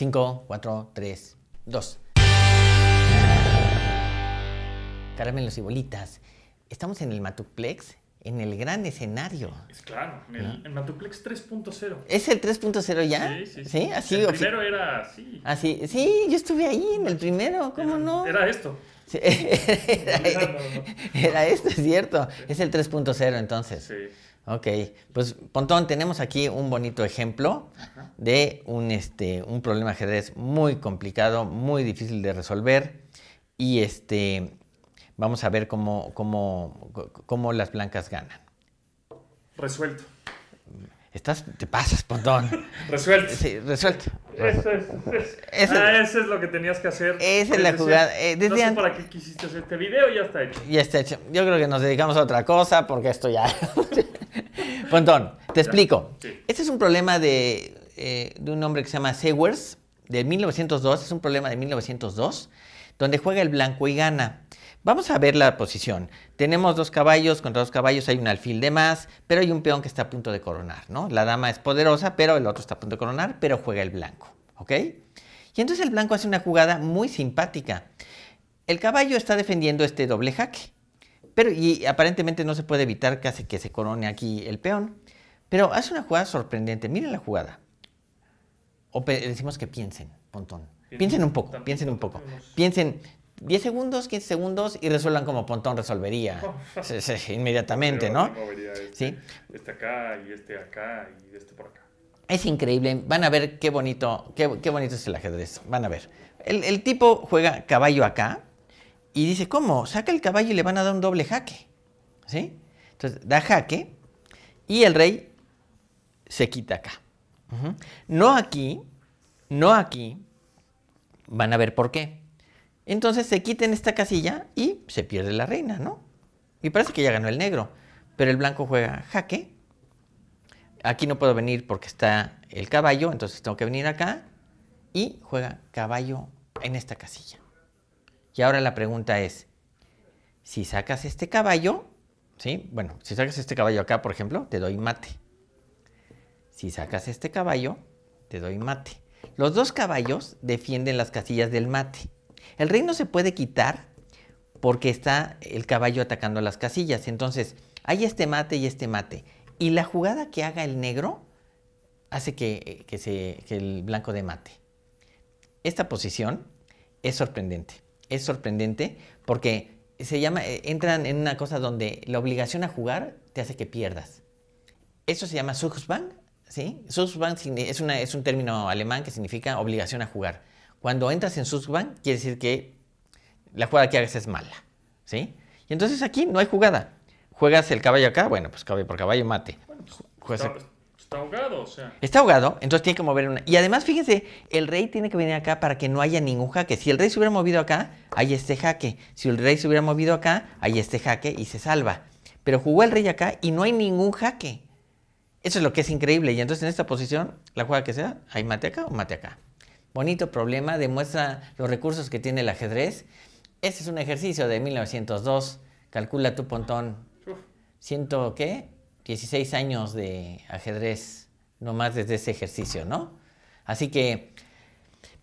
5, 4, 3, 2. Caramelos y bolitas. Estamos en el Matuplex en el gran escenario. Es claro, en, el, Matuplex 3.0. ¿Es el 3.0 ya? Sí, sí. ¿Sí? Así, el primero era así. Así, ah, sí, yo estuve ahí en el primero, ¿cómo no? Era esto. era, esto, es cierto. Es el 3.0 entonces. Sí. Ok, pues Pontón, tenemos aquí un bonito ejemplo de un, este, un problema ajedrez muy complicado, muy difícil de resolver. Y este, Vamos a ver cómo, cómo, cómo las blancas ganan. Resuelto. Estás, te pasas, Pontón. resuelto. Sí, resuelto. Eso es, eso es. Ah, lo que tenías que hacer. Esa es la pues jugada. Eh, no para qué quisiste hacer este video, ya está hecho. Ya está hecho. Yo creo que nos dedicamos a otra cosa porque esto ya... Pontón, te explico. Este es un problema de, eh, de un hombre que se llama Sewers, de 1902, es un problema de 1902, donde juega el blanco y gana. Vamos a ver la posición. Tenemos dos caballos, contra dos caballos hay un alfil de más, pero hay un peón que está a punto de coronar, ¿no? La dama es poderosa, pero el otro está a punto de coronar, pero juega el blanco, ¿ok? Y entonces el blanco hace una jugada muy simpática. El caballo está defendiendo este doble jaque, pero y aparentemente no se puede evitar casi que se corone aquí el peón, pero hace una jugada sorprendente. Miren la jugada. O decimos que piensen, pontón. Piensen un poco, piensen un poco. Piensen, 10 segundos, 15 segundos y resuelvan como Pontón resolvería inmediatamente, ¿no? Este, ¿Sí? Este acá y este acá y este por acá. Es increíble, van a ver qué bonito, qué, bonito es el ajedrez, van a ver. El, tipo juega caballo acá y dice, ¿cómo? Saca el caballo y le van a dar un doble jaque, ¿sí? Entonces da jaque y el rey se quita acá. No aquí, no aquí, van a ver por qué. Entonces se quiten en esta casilla y se pierde la reina, ¿no? Y parece que ya ganó el negro, pero el blanco juega jaque. Aquí no puedo venir porque está el caballo, entonces tengo que venir acá y juega caballo en esta casilla. Y ahora la pregunta es, si sacas este caballo, ¿sí? Bueno, si sacas este caballo acá, por ejemplo, te doy mate. Si sacas este caballo, te doy mate. Los dos caballos defienden las casillas del mate. El rey no se puede quitar porque está el caballo atacando las casillas. Entonces, hay este mate y este mate. Y la jugada que haga el negro hace que, eh, el blanco de mate. Esta posición es sorprendente. Es sorprendente porque se llama, eh, entran en una cosa donde la obligación a jugar te hace que pierdas. Eso se llama zugzwang, ¿sí? es un término alemán que significa obligación a jugar. Cuando entras en Susban, quiere decir que la jugada que hagas es mala, ¿sí? Y entonces aquí no hay jugada. Juegas el caballo acá, bueno, pues caballo por caballo mate. Bueno, pues, está, ahogado, o sea. Está ahogado, entonces tiene que mover una. Y además, fíjense, el rey tiene que venir acá para que no haya ningún jaque. Si el rey se hubiera movido acá, hay este jaque. Si el rey se hubiera movido acá, hay este jaque y se salva. Pero jugó el rey acá y no hay ningún jaque. Eso es lo que es increíble. Y entonces en esta posición, la jugada que sea, hay mate acá o mate acá. Bonito problema, demuestra los recursos que tiene el ajedrez. Este es un ejercicio de 1902. Calcula tu pontón. Siento ¿qué? 16 años de ajedrez, nomás desde ese ejercicio, ¿no? Así que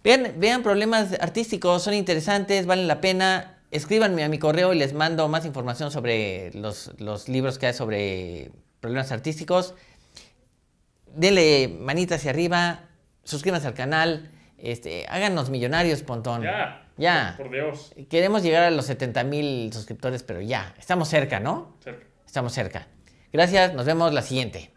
vean, vean problemas artísticos, son interesantes, valen la pena escríbanme a mi correo y les mando más información sobre los, los, libros que hay sobre problemas artísticos. Denle manita hacia arriba, suscríbanse al canal, este, háganos millonarios, Pontón. Ya. Ya. Por Dios. Queremos llegar a los 70 mil suscriptores, pero ya. Estamos cerca, ¿no? Cerca. Estamos cerca. Gracias, nos vemos la siguiente.